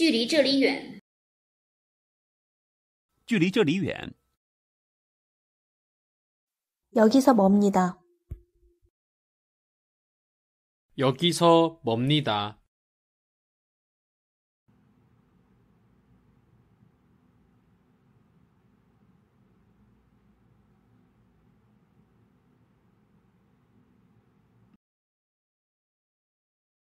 距离这里远。距离这里远。여기서멉니다여기서멉니다